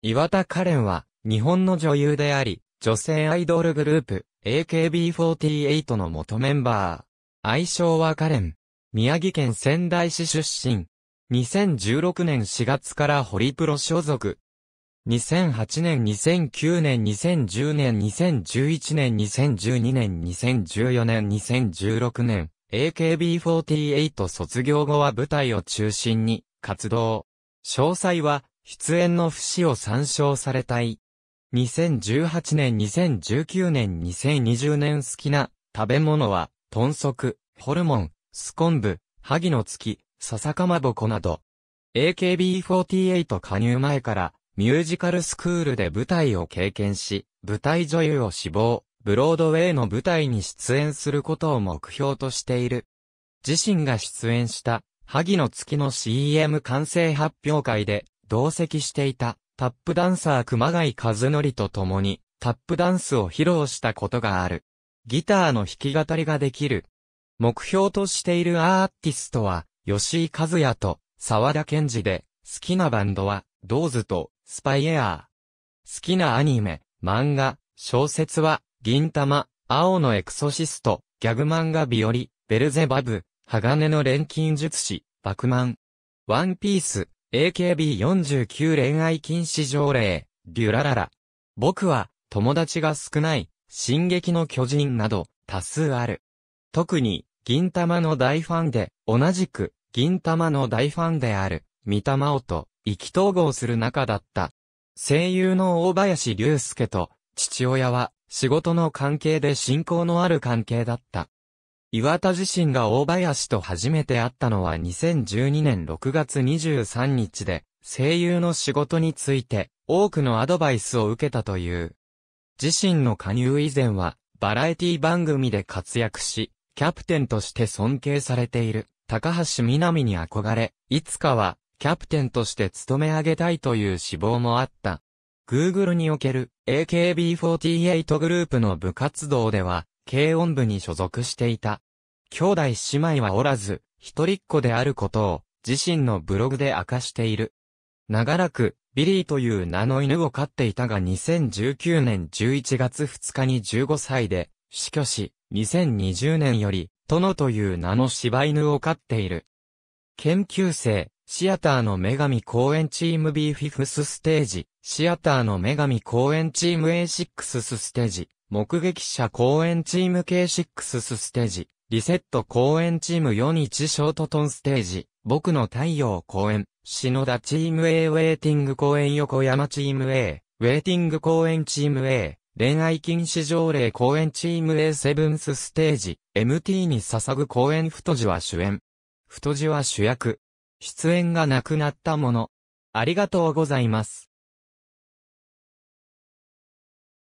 岩田カレンは、日本の女優であり、女性アイドルグループ、AKB48 の元メンバー。愛称はカレン。宮城県仙台市出身。2016年4月からホリプロ所属。2008年、2009年、2010年、2011年、2012年、2014年、2016年、AKB48 卒業後は舞台を中心に活動。詳細は出演の節を参照されたい。2018年2019年2020年好きな食べ物は、豚足、ホルモン、スコンブ、萩の月、笹かまぼこなど。AKB48 加入前からミュージカルスクールで舞台を経験し、舞台女優を志望、ブロードウェイの舞台に出演することを目標としている。自身が出演した萩の月の CM 完成発表会で同席していたタップダンサー熊谷和則と共にタップダンスを披露したことがある。ギターの弾き語りができる。目標としているアーティストは、吉井和也と沢田健二で、好きなバンドは、ドーズとスパイエアー。好きなアニメ、漫画、小説は、銀玉、青のエクソシスト、ギャグ漫画日和、ベルゼバブ、鋼の錬金術師、バクマン。ワンピース、AKB49 恋愛禁止条例、デュラララ。僕は、友達が少ない、進撃の巨人など、多数ある。特に、銀玉の大ファンで、同じく、銀玉の大ファンである、三玉尾と、意気投合する仲だった。声優の大林隆介と、父親は、仕事の関係で親交のある関係だった。岩田自身が大林と初めて会ったのは2012年6月23日で、声優の仕事について多くのアドバイスを受けたという。自身の加入以前は、バラエティ番組で活躍し、キャプテンとして尊敬されている、高橋みなみに憧れ、いつかは、キャプテンとして務め上げたいという志望もあった。Google における AKB48 グループの部活動では、軽音部に所属していた。兄弟姉妹はおらず、一人っ子であることを、自身のブログで明かしている。長らく、ビリーという名の犬を飼っていたが2019年11月2日に15歳で、死去し、2020年より、殿という名の柴犬を飼っている。研究生、シアターの女神公演チーム B5 ステージ、シアターの女神公演チーム A6 ステージ、目撃者公演チーム K6 スステージ、リセット公演チーム4日ショートトンステージ、僕の太陽公演、篠田チーム A ウェイティング公演横山チーム A、ウェイティング公演チーム A、恋愛禁止条例公演チーム A セブンスステージ、MT に捧ぐ公演太字は主演。太字は主役。出演がなくなったもの。ありがとうございます。